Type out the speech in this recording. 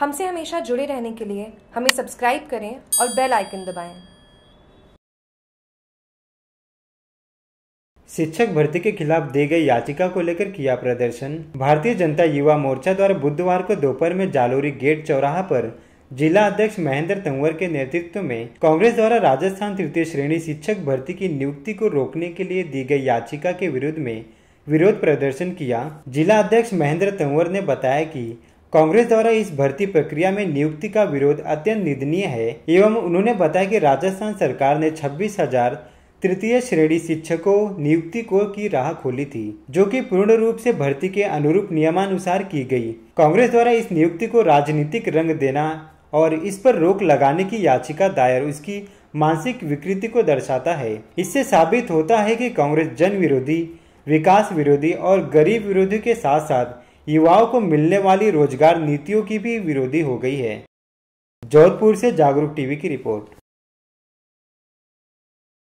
हमसे हमेशा जुड़े रहने के लिए हमें सब्सक्राइब करें और बेल आइकन दबाएं। शिक्षक भर्ती के खिलाफ दी गई याचिका को लेकर किया प्रदर्शन भारतीय जनता युवा मोर्चा द्वारा बुधवार को दोपहर में जालोरी गेट चौराहा पर जिला अध्यक्ष महेंद्र तंवर के नेतृत्व में कांग्रेस द्वारा राजस्थान तृतीय श्रेणी शिक्षक भर्ती की नियुक्ति को रोकने के लिए दी गई याचिका के विरुद्ध में विरोध प्रदर्शन किया जिला अध्यक्ष महेंद्र तंवर ने बताया कि कांग्रेस द्वारा इस भर्ती प्रक्रिया में नियुक्ति का विरोध अत्यंत निंदनीय है एवं उन्होंने बताया कि राजस्थान सरकार ने छब्बीस हजार तृतीय श्रेणी शिक्षकों नियुक्ति को की राह खोली थी जो कि पूर्ण रूप से भर्ती के अनुरूप नियमानुसार की गई कांग्रेस द्वारा इस नियुक्ति को राजनीतिक रंग देना और इस पर रोक लगाने की याचिका दायर उसकी मानसिक विकृति को दर्शाता है इससे साबित होता है कि कांग्रेस जन विरोधी विकास विरोधी और गरीब विरोधी के साथ साथ युवाओं को मिलने वाली रोजगार नीतियों की भी विरोधी हो गई है जोधपुर से जागरूक टीवी की रिपोर्ट